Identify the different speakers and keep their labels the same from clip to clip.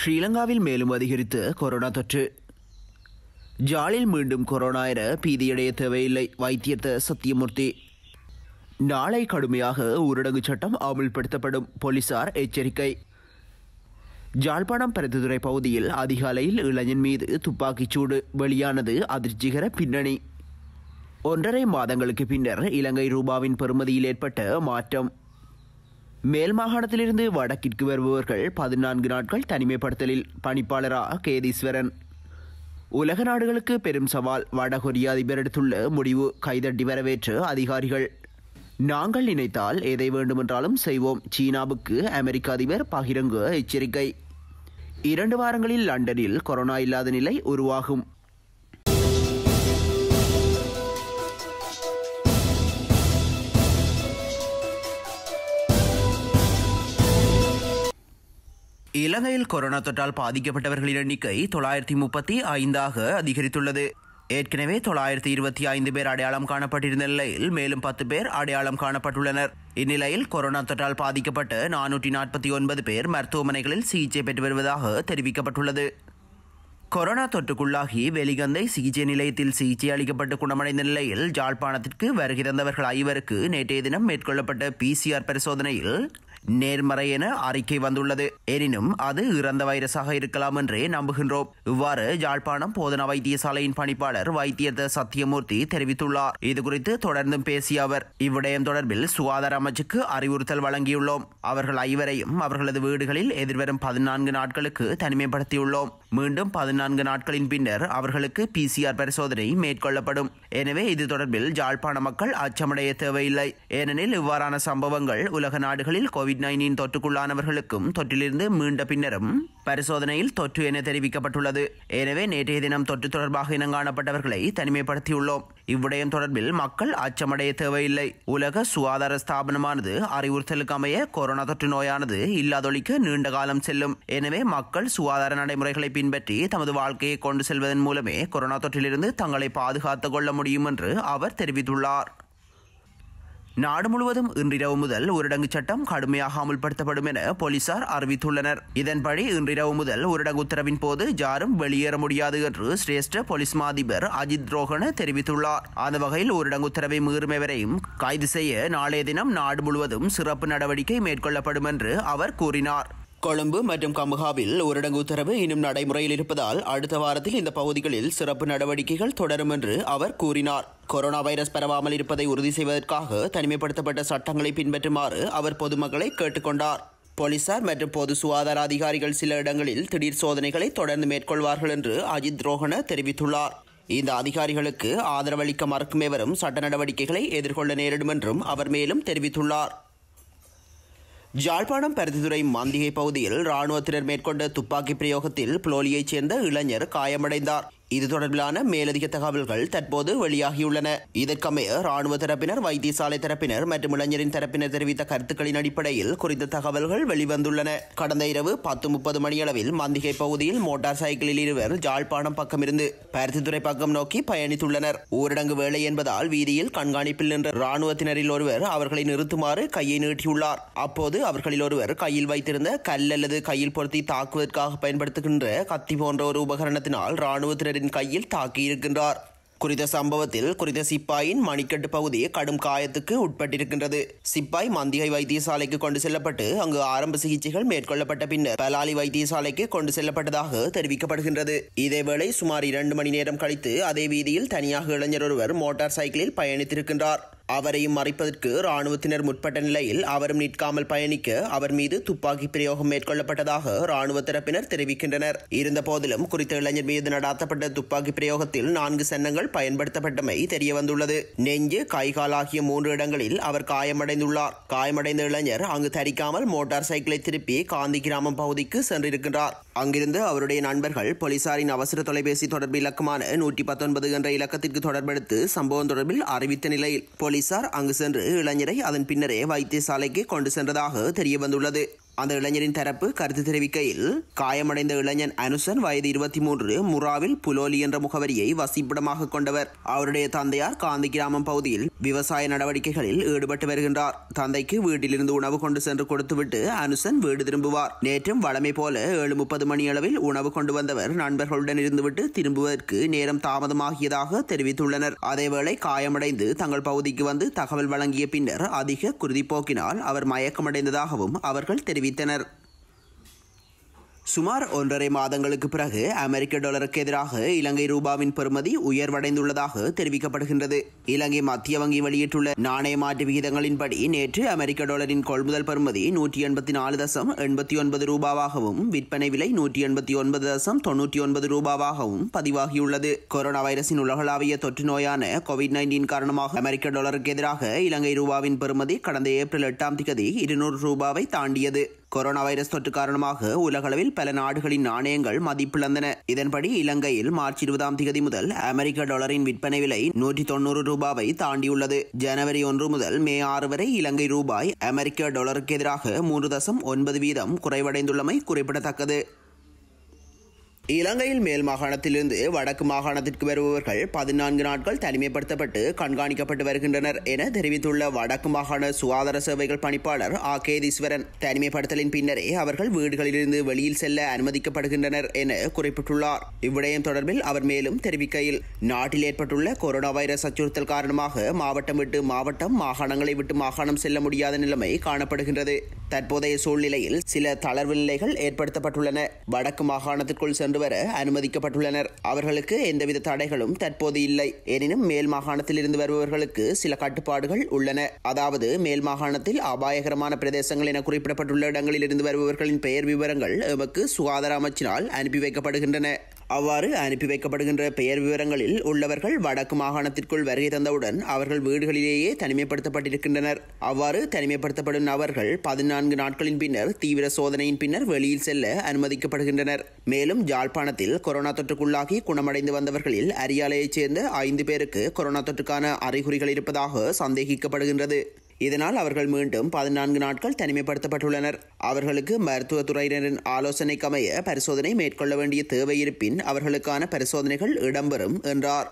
Speaker 1: ஸ்ரீலங்காவில் மேலும் அதிகரித்து கொரோனா தொற்று ஜாலில் மீண்டும் கொரோனா என பீதியடைய தேவையில்லை வைத்தியர்த்த சத்தியமூர்த்தி நாளை கடுமையாக ஊரடங்கு சட்டம் அமுல்படுத்தப்படும் போலீசார் எச்சரிக்கை ஜாழ்ப்பாணம் பருத்தித்துறை பகுதியில் அதிகாலையில் இளைஞன் மீது துப்பாக்கிச்சூடு வெளியானது அதிர்ச்சிகர பின்னணி ஒன்றரை மாதங்களுக்கு பின்னர் இலங்கை ரூபாவின் பெறுமதியில் ஏற்பட்ட மாற்றம் மேல் மாகாணத்திலிருந்து வடக்கிற்கு வருபவர்கள் பதினான்கு நாட்கள் தனிமைப்படுத்தலில் பணிப்பாளராக கேதீஸ்வரன் உலக நாடுகளுக்கு பெரும் சவால் வடகொரிய அதிபர் எடுத்துள்ள முடிவு கைதட்டி வரவேற்று அதிகாரிகள் நாங்கள் நினைத்தால் எதை வேண்டுமென்றாலும் செய்வோம் சீனாவுக்கு அமெரிக்க அதிபர் பகிரங்கு எச்சரிக்கை இரண்டு வாரங்களில் லண்டனில் கொரோனா இல்லாத நிலை உருவாகும் இலங்கையில் கொரோனா தொற்றால் பாதிக்கப்பட்டவர்களின் எண்ணிக்கை தொள்ளாயிரத்தி முப்பத்தி ஐந்தாக அதிகரித்துள்ளது ஏற்கனவே தொள்ளாயிரத்தி இருபத்தி ஐந்து பேர் அடையாளம் காணப்பட்டிருந்த நிலையில் மேலும் பத்து பேர் அடையாளம் காணப்பட்டுள்ளனர் இந்நிலையில் கொரோனா தொற்றால் பாதிக்கப்பட்ட நானூற்றி நாற்பத்தி ஒன்பது பேர் மருத்துவமனைகளில் சிகிச்சை பெற்று வருவதாக தெரிவிக்கப்பட்டுள்ளது கொரோனா தொற்றுக்குள்ளாகி வெலிகந்தை சிகிச்சை நிலையத்தில் சிகிச்சை அளிக்கப்பட்டு குணமடைந்த நிலையில் ஜாழ்ப்பாணத்திற்கு வருகிறந்தவர்கள் ஐவருக்கு நேற்றைய தினம் மேற்கொள்ளப்பட்ட பிசிஆர் பரிசோதனையில் நேர்மறை என அறிக்கை வந்துள்ளது எனினும் அது இறந்த வைரஸாக இருக்கலாம் என்றே நம்புகின்றோம் இவ்வாறு யாழ்ப்பாணம் போதனா வைத்தியசாலையின் பணிப்பாளர் வைத்தியர் சத்தியமூர்த்தி தெரிவித்துள்ளார் இதுகுறித்து தொடர்ந்தும் பேசிய அவர் இவ்விடயம் தொடர்பில் சுகாதார அமைச்சுக்கு அறிவுறுத்தல் வழங்கியுள்ளோம் அவர்கள் ஐவரையும் அவர்களது வீடுகளில் எதிர்வரும் பதினான்கு நாட்களுக்கு தனிமைப்படுத்தியுள்ளோம் மீண்டும் பதினான்கு நாட்களின் பின்னர் அவர்களுக்கு பிசிஆர் பரிசோதனை மேற்கொள்ளப்படும் எனவே இது தொடர்பில் யாழ்ப்பாண மக்கள் அச்சமடைய தேவையில்லை ஏனெனில் இவ்வாறான சம்பவங்கள் உலக நாடுகளில் கோவிட் கோவிட் நைன்டீன் தொற்றுக்குள்ளானவர்களுக்கும் தொற்றிலிருந்து மீண்ட பின்னரும் பரிசோதனையில் தொற்று என தெரிவிக்கப்பட்டுள்ளது எனவே நேற்றைய தினம் தொற்று தொடர்பாக இனம் காணப்பட்டவர்களை தனிமைப்படுத்தியுள்ளோம் இவ்விடயம் தொடர்பில் மக்கள் அச்சமடைய தேவையில்லை உலக சுகாதார ஸ்தாபனமானது அறிவுறுத்தலுக்கு அமைய கொரோனா தொற்று நோயானது இல்லாதொழிக்க நீண்ட காலம் செல்லும் எனவே மக்கள் சுகாதார நடைமுறைகளை பின்பற்றி தமது வாழ்க்கையை கொண்டு செல்வதன் மூலமே கொரோனா தொற்றிலிருந்து தங்களை பாதுகாத்துக் கொள்ள முடியும் என்று அவர் தெரிவித்துள்ளார் நாடு முழுவதும் இன்றிரவு முதல் ஊரடங்கு சட்டம் கடுமையாக அமல்படுத்தப்படும் என போலீசார் அறிவித்துள்ளனர் இதன்படி இன்றிரவு முதல் ஊரடங்கு உத்தரவின் போது யாரும் வெளியேற முடியாது என்று சிரேஷ்ட போலீஸ் மாதிபர் அஜித் ரோஹன தெரிவித்துள்ளார் அந்த வகையில் ஊரடங்கு உத்தரவை மீறும் எவரையும் கைது செய்ய நாளைய தினம் நாடு முழுவதும் சிறப்பு நடவடிக்கை மேற்கொள்ளப்படும் என்று அவர் கூறினார் கொழும்பு மற்றும் கமுகாவில் ஊரடங்கு உத்தரவு இன்னும் நடைமுறையில் இருப்பதால் அடுத்த வாரத்தில் இந்த பகுதிகளில் சிறப்பு நடவடிக்கைகள் தொடரும் என்று அவர் கூறினார் கொரோனா வைரஸ் பரவாமல் இருப்பதை உறுதி செய்வதற்காக தனிமைப்படுத்தப்பட்ட சட்டங்களை பின்பற்றுமாறு அவர் பொதுமக்களை கேட்டுக்கொண்டார் போலீசார் மற்றும் பொது சுகாதார அதிகாரிகள் சில இடங்களில் திடீர் சோதனைகளை தொடர்ந்து மேற்கொள்வார்கள் என்று அஜித் ரோஹன தெரிவித்துள்ளார் இந்த அதிகாரிகளுக்கு ஆதரவளிக்க மறுக்கும் எவரும் சட்ட நடவடிக்கைகளை எதிர்கொள்ள நேரிடும் என்றும் அவர் மேலும் தெரிவித்துள்ளார் ஜாழ்ப்பாணம் பருத்தித்துறை மாந்திகை பகுதியில் ராணுவத்தினர் மேற்கொண்ட துப்பாக்கி பிரயோகத்தில் புலோலியைச் சேர்ந்த இளைஞர் காயமடைந்தார் இது தொடர்பிலான மேலதிக தகவல்கள் தற்போது வெளியாகியுள்ளன இதற்கமைய ராணுவ தரப்பினர் வைத்தியசாலை தரப்பினர் மற்றும் இளைஞரின் தரப்பினர் தெரிவித்த கருத்துக்களின் அடிப்படையில் குறித்த தகவல்கள் வெளிவந்துள்ளன கடந்த இரவு பத்து முப்பது மணியளவில் மந்திகை பகுதியில் மோட்டார் சைக்கிளில் இருவர் ஜாழ்ப்பாணம் பக்கம் இருந்து பருத்தித்துறை பக்கம் நோக்கி பயணித்துள்ளனர் ஊரடங்கு வேலை என்பதால் வீதியில் கண்காணிப்பில் நின்ற ராணுவத்தினரில் ஒருவர் அவர்களை நிறுத்துமாறு கையை நீட்டியுள்ளார் அப்போது அவர்களில் ஒருவர் கையில் வைத்திருந்த கல் அல்லது கையில் பொருத்தி தாக்குவதற்காக பயன்படுத்துகின்ற கத்தி போன்ற ஒரு உபகரணத்தினால் ராணுவத்தினர் இளைஞரின் கையில் தாக்கியிருக்கின்றார் குறித்த சம்பவத்தில் குறித்த சிப்பாயின் மணிக்கட்டு பகுதி கடும் காயத்துக்கு உட்பட்டிருக்கின்றது சிப்பாய் மந்திகை வைத்தியசாலைக்கு கொண்டு செல்லப்பட்டு அங்கு ஆரம்ப சிகிச்சைகள் மேற்கொள்ளப்பட்ட பின்னர் பலாலி வைத்தியசாலைக்கு கொண்டு செல்லப்பட்டதாக தெரிவிக்கப்படுகின்றது இதேவேளை சுமார் இரண்டு மணி நேரம் கழித்து அதே வீதியில் தனியாக இளைஞர் ஒருவர் மோட்டார் சைக்கிளில் பயணித்திருக்கின்றார் அவரையும் மறைப்பதற்கு ராணுவத்தினர் முற்பட்ட நிலையில் அவரும் நிற்காமல் பயணிக்க அவர் மீது துப்பாக்கி பிரயோகம் மேற்கொள்ளப்பட்டதாக ராணுவ தரப்பினர் தெரிவிக்கின்றனர் இருந்தபோதிலும் குறித்த இளைஞர் மீது நடாத்தப்பட்ட துப்பாக்கி பிரயோகத்தில் நான்கு சன்னங்கள் பயன்படுத்தப்பட்டமை தெரிய வந்துள்ளது நெஞ்சு கைகால் ஆகிய மூன்று இடங்களில் அவர் காயமடைந்துள்ளார் காயமடைந்த இளைஞர் அங்கு தரிக்காமல் மோட்டார் சைக்கிளை திருப்பி காந்தி கிராமம் பகுதிக்கு சென்றிருக்கின்றார் அங்கிருந்து அவருடைய நண்பர்கள் போலீசாரின் அவசர தொலைபேசி தொடர்பு இலக்கமான நூற்றி பத்தொன்பது என்ற இலக்கத்திற்கு தொடர்பெடுத்து சம்பவம் தொடர்பில் அறிவித்த நிலையில் போலீஸ் போலீசார் அங்கு சென்று இளைஞரை அதன் பின்னரே வைத்தியசாலைக்கு கொண்டு சென்றதாக தெரியவந்துள்ளது அந்த இளைஞரின் தரப்பு கருத்து தெரிவிக்கையில் காயமடைந்த இளைஞன் அனுசன் வயது இருபத்தி மூன்று முராவில் புலோலி என்ற முகவரியை வசிப்பிடமாக கொண்டவர் அவருடைய தந்தையார் காந்தி கிராமம் பகுதியில் விவசாய நடவடிக்கைகளில் ஈடுபட்டு வருகின்றார் தந்தைக்கு வீட்டிலிருந்து உணவு கொண்டு சென்று கொடுத்துவிட்டு அனுசன் வீடு திரும்புவார் நேற்றும் வளமை போல ஏழு முப்பது மணி அளவில் உணவு கொண்டு வந்தவர் நண்பர்களுடன் இருந்துவிட்டு திரும்புவதற்கு நேரம் தாமதமாகியதாக தெரிவித்துள்ளனர் அதேவேளை காயமடைந்து தங்கள் பகுதிக்கு வந்து தகவல் வழங்கிய பின்னர் அதிக குருதிப்போக்கினால் அவர் மயக்கமடைந்ததாகவும் அவர்கள் தெரிவித்தனர் Y tener சுமார் ஒன்றரை மாதங்களுக்கு பிறகு அமெரிக்க டாலருக்கு எதிராக இலங்கை ரூபாவின் பெறுமதி உயர்வடைந்துள்ளதாக தெரிவிக்கப்படுகின்றது இலங்கை மத்திய வங்கி வெளியிட்டுள்ள நாணய மாற்று விகிதங்களின்படி நேற்று அமெரிக்க டாலரின் கொள்முதல் பெறுமதி நூற்றி எண்பத்தி நாலு தசம் எண்பத்தி ஒன்பது ரூபாவாகவும் விற்பனை விலை நூற்றி எண்பத்தி ஒன்பது தசம் தொன்னூற்றி ஒன்பது ரூபாவாகவும் பதிவாகியுள்ளது கொரோனா வைரசின் உலகளாவிய தொற்று நோயான கோவிட் நைன்டீன் காரணமாக அமெரிக்க டாலருக்கு எதிராக இலங்கை ரூபாவின் பெறுமதி கடந்த ஏப்ரல் எட்டாம் தேதி இருநூறு ரூபாவை தாண்டியது கொரோனா வைரஸ் தொற்று காரணமாக உலகளவில் பல நாடுகளின் நாணயங்கள் மதிப்பிழந்தன இதன்படி இலங்கையில் மார்ச் இருபதாம் தேதி முதல் அமெரிக்க டாலரின் விற்பனை விலை நூற்றி தொண்ணூறு ரூபாவை தாண்டியுள்ளது ஜனவரி ஒன்று முதல் மே ஆறு வரை இலங்கை ரூபாய் அமெரிக்க டாலருக்கு எதிராக மூன்று தசம் ஒன்பது வீதம் குறைவடைந்துள்ளமை குறிப்பிடத்தக்கது இலங்கையில் மேல் மாகாணத்திலிருந்து வடக்கு மாகாணத்திற்கு வருபவர்கள் பதினான்கு நாட்கள் தனிமைப்படுத்தப்பட்டு கண்காணிக்கப்பட்டு வருகின்றனர் என தெரிவித்துள்ள வடக்கு மாகாண சுகாதார சேவைகள் பணிப்பாளர் ஆ கேதீஸ்வரன் தனிமைப்படுத்தலின் பின்னரே அவர்கள் வீடுகளிலிருந்து வெளியில் செல்ல அனுமதிக்கப்படுகின்றனர் என குறிப்பிட்டுள்ளார் இவ்விடயம் தொடர்பில் அவர் மேலும் தெரிவிக்கையில் நாட்டில் ஏற்பட்டுள்ள கொரோனா வைரஸ் அச்சுறுத்தல் காரணமாக மாவட்டம் விட்டு மாவட்டம் மாகாணங்களை விட்டு மாகாணம் செல்ல முடியாத நிலைமை காணப்படுகின்றது தற்போதைய சூழ்நிலையில் சில தளர்வு நிலைகள் ஏற்படுத்தப்பட்டுள்ளன வடக்கு மாகாணத்திற்குள் சென்று வர அனுமதிக்கப்பட்டுள்ளனர் அவர்களுக்கு எந்தவித தடைகளும் தற்போது இல்லை எனினும் மேல் மாகாணத்தில் இருந்து வருபவர்களுக்கு சில கட்டுப்பாடுகள் உள்ளன அதாவது மேல் மாகாணத்தில் அபாயகரமான பிரதேசங்கள் என குறிப்பிடப்பட்டுள்ள இடங்களில் இருந்து வருபவர்களின் பெயர் விவரங்கள் எமக்கு சுகாதார அமைச்சினால் அனுப்பி வைக்கப்படுகின்றன அவ்வாறு அனுப்பி வைக்கப்படுகின்ற பெயர் விவரங்களில் உள்ளவர்கள் வடக்கு மாகாணத்திற்குள் வருகை தந்தவுடன் அவர்கள் வீடுகளிலேயே தனிமைப்படுத்தப்பட்டிருக்கின்றனர் அவ்வாறு தனிமைப்படுத்தப்படும் அவர்கள் பதினான்கு நாட்களின் பின்னர் தீவிர சோதனையின் பின்னர் வெளியில் செல்ல அனுமதிக்கப்படுகின்றனர் மேலும் ஜாழ்ப்பாணத்தில் கொரோனா தொற்றுக்குள்ளாகி குணமடைந்து வந்தவர்களில் அரியாலையைச் சேர்ந்த ஐந்து பேருக்கு கொரோனா தொற்றுக்கான அறிகுறிகள் இருப்பதாக சந்தேகிக்கப்படுகின்றது இதனால் அவர்கள் மீண்டும் பதினான்கு நாட்கள் தனிமைப்படுத்தப்பட்டுள்ளனர் அவர்களுக்கு மருத்துவத்துறையினரின் ஆலோசனைக்கமைய பரிசோதனை மேற்கொள்ள வேண்டிய தேவை இருப்பின் அவர்களுக்கான பரிசோதனைகள் இடம்பெறும் என்றார்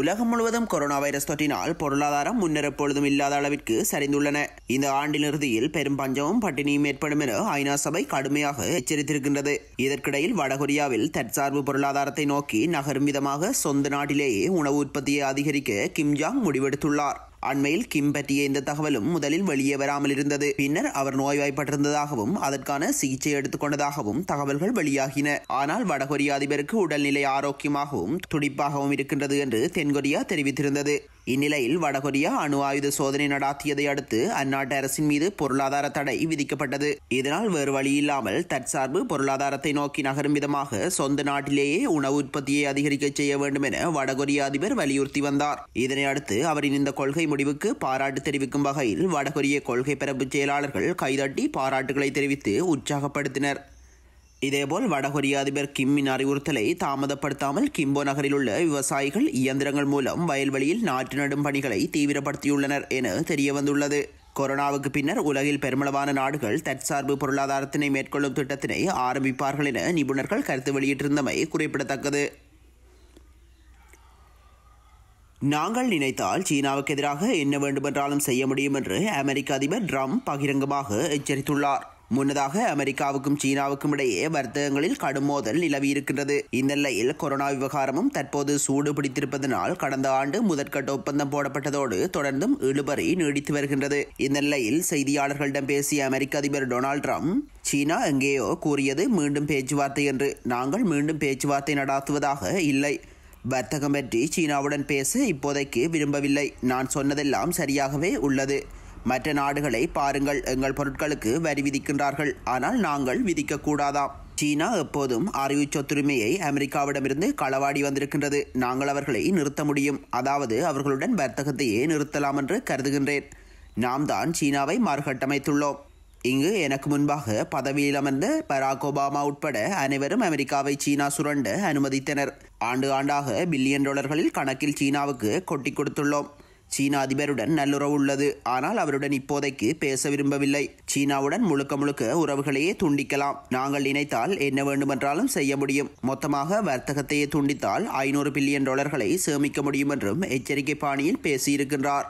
Speaker 1: உலகம் முழுவதும் கொரோனா வைரஸ் தொற்றினால் பொருளாதாரம் முன்னர் எப்பொழுதும் இல்லாத அளவிற்கு சரிந்துள்ளன இந்த ஆண்டின் இறுதியில் பெரும் பஞ்சமும் பட்டினியும் ஏற்படும் என ஐநா சபை கடுமையாக எச்சரித்திருக்கின்றது இதற்கிடையில் வடகொரியாவில் தற்சார்பு பொருளாதாரத்தை நோக்கி நகரும் விதமாக சொந்த நாட்டிலேயே உணவு உற்பத்தியை அதிகரிக்க கிம்ஜாங் முடிவெடுத்துள்ளார் அண்மையில் கிம் பற்றிய இந்த தகவலும் முதலில் வெளியே வராமல் இருந்தது பின்னர் அவர் நோய்வாய்ப்பட்டிருந்ததாகவும் அதற்கான சிகிச்சை எடுத்துக்கொண்டதாகவும் தகவல்கள் வெளியாகின ஆனால் வடகொரிய அதிபருக்கு உடல்நிலை ஆரோக்கியமாகவும் துடிப்பாகவும் இருக்கின்றது என்று தென்கொரியா தெரிவித்திருந்தது இந்நிலையில் வடகொரியா அணு ஆயுத சோதனை நடாத்தியதை அடுத்து அந்நாட்டு அரசின் மீது பொருளாதார தடை விதிக்கப்பட்டது இதனால் வேறு வழியில்லாமல் தற்சார்பு பொருளாதாரத்தை நோக்கி நகரும் விதமாக சொந்த நாட்டிலேயே உணவு உற்பத்தியை அதிகரிக்க செய்ய வேண்டும் என வடகொரிய அதிபர் வலியுறுத்தி வந்தார் இதனையடுத்து அவரின் இந்த கொள்கை முடிவுக்கு பாராட்டு தெரிவிக்கும் வகையில் வடகொரிய கொள்கை பரப்பு செயலாளர்கள் கைதட்டி பாராட்டுகளை தெரிவித்து உற்சாகப்படுத்தினர் இதேபோல் வடகொரிய அதிபர் கிம்மின் அறிவுறுத்தலை தாமதப்படுத்தாமல் கிம்போ நகரில் உள்ள விவசாயிகள் இயந்திரங்கள் மூலம் வயல்வெளியில் நாற்று நடும் பணிகளை தீவிரப்படுத்தியுள்ளனர் என தெரியவந்துள்ளது கொரோனாவுக்கு பின்னர் உலகில் பெருமளவான நாடுகள் தற்சார்பு பொருளாதாரத்தினை மேற்கொள்ளும் திட்டத்தினை ஆரம்பிப்பார்கள் என நிபுணர்கள் கருத்து வெளியிட்டிருந்தமை குறிப்பிடத்தக்கது நாங்கள் நினைத்தால் சீனாவுக்கு எதிராக என்ன வேண்டுமென்றாலும் செய்ய முடியும் என்று அமெரிக்க அதிபர் ட்ரம்ப் பகிரங்கமாக எச்சரித்துள்ளார் முன்னதாக அமெரிக்காவுக்கும் சீனாவுக்கும் இடையே வர்த்தகங்களில் கடும் மோதல் நிலவியிருக்கின்றது இந்த நிலையில் கொரோனா விவகாரமும் தற்போது சூடு பிடித்திருப்பதனால் கடந்த ஆண்டு முதற்கட்ட ஒப்பந்தம் போடப்பட்டதோடு தொடர்ந்தும் இழுபறி நீடித்து வருகின்றது இந்த நிலையில் செய்தியாளர்களிடம் பேசிய அமெரிக்க அதிபர் டொனால்டு ட்ரம்ப் சீனா எங்கேயோ கூறியது மீண்டும் பேச்சுவார்த்தை என்று நாங்கள் மீண்டும் பேச்சுவார்த்தை நடாத்துவதாக இல்லை வர்த்தகம் பற்றி சீனாவுடன் பேச இப்போதைக்கு விரும்பவில்லை நான் சொன்னதெல்லாம் சரியாகவே உள்ளது மற்ற நாடுகளை பாருங்கள் எங்கள் பொருட்களுக்கு வரி விதிக்கின்றார்கள் ஆனால் நாங்கள் விதிக்கக்கூடாதாம் சீனா எப்போதும் அறிவு சொத்துரிமையை அமெரிக்காவிடமிருந்து களவாடி வந்திருக்கின்றது நாங்கள் அவர்களை நிறுத்த முடியும் அதாவது அவர்களுடன் வர்த்தகத்தையே நிறுத்தலாம் என்று கருதுகின்றேன் நாம் தான் சீனாவை மறுகட்டமைத்துள்ளோம் இங்கு எனக்கு முன்பாக பதவியில் அமர்ந்த பராக் ஒபாமா உட்பட அனைவரும் அமெரிக்காவை சீனா சுரண்ட அனுமதித்தனர் ஆண்டு ஆண்டாக பில்லியன் டாலர்களில் கணக்கில் சீனாவுக்கு கொட்டி கொடுத்துள்ளோம் சீன அதிபருடன் நல்லுறவு உள்ளது ஆனால் அவருடன் இப்போதைக்கு பேச விரும்பவில்லை சீனாவுடன் முழுக்க முழுக்க உறவுகளையே துண்டிக்கலாம் நாங்கள் நினைத்தால் என்ன வேண்டுமென்றாலும் செய்ய முடியும் மொத்தமாக வர்த்தகத்தையே துண்டித்தால் ஐநூறு பில்லியன் டாலர்களை சேமிக்க முடியும் என்றும் எச்சரிக்கை பாணியில் பேசியிருக்கின்றார்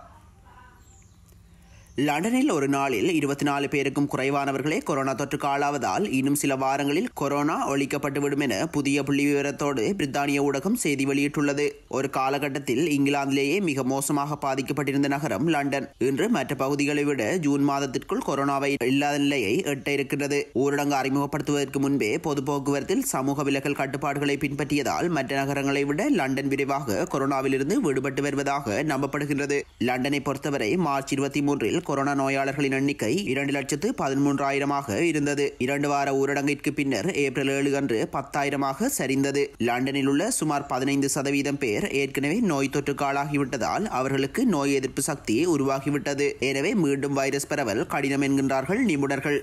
Speaker 1: லண்டனில் ஒரு நாளில் இருபத்தி நாலு பேருக்கும் குறைவானவர்களே கொரோனா தொற்றுக்கு ஆளாவதால் இன்னும் சில வாரங்களில் கொரோனா ஒழிக்கப்பட்டுவிடும் என புதிய புள்ளி விவரத்தோடு பிரித்தானிய ஊடகம் செய்தி வெளியிட்டுள்ளது ஒரு காலகட்டத்தில் இங்கிலாந்திலேயே மிக மோசமாக பாதிக்கப்பட்டிருந்த நகரம் லண்டன் இன்று மற்ற பகுதிகளை விட ஜூன் மாதத்திற்குள் கொரோனாவை இல்லாத நிலையை எட்ட இருக்கிறது ஊரடங்கு அறிமுகப்படுத்துவதற்கு முன்பே பொது போக்குவரத்தில் சமூக விலகல் கட்டுப்பாடுகளை பின்பற்றியதால் மற்ற நகரங்களை விட லண்டன் விரைவாக கொரோனாவிலிருந்து விடுபட்டு வருவதாக நம்பப்படுகின்றது லண்டனை பொறுத்தவரை மார்ச் இருபத்தி மூன்றில் கொரோனா நோயாளர்களின் எண்ணிக்கை இரண்டு லட்சத்து பதிமூன்றாயிரமாக இருந்தது இரண்டு வார ஊரடங்கிற்கு பின்னர் ஏப்ரல் ஏழு அன்று பத்தாயிரமாக சரிந்தது லண்டனில் உள்ள சுமார் பதினைந்து சதவீதம் பேர் ஏற்கனவே நோய் தொற்றுக்கு ஆளாகிவிட்டதால் அவர்களுக்கு நோய் எதிர்ப்பு சக்தி உருவாகிவிட்டது எனவே மீண்டும் வைரஸ் பரவல் கடினம் என்கின்றார்கள் நிபுணர்கள்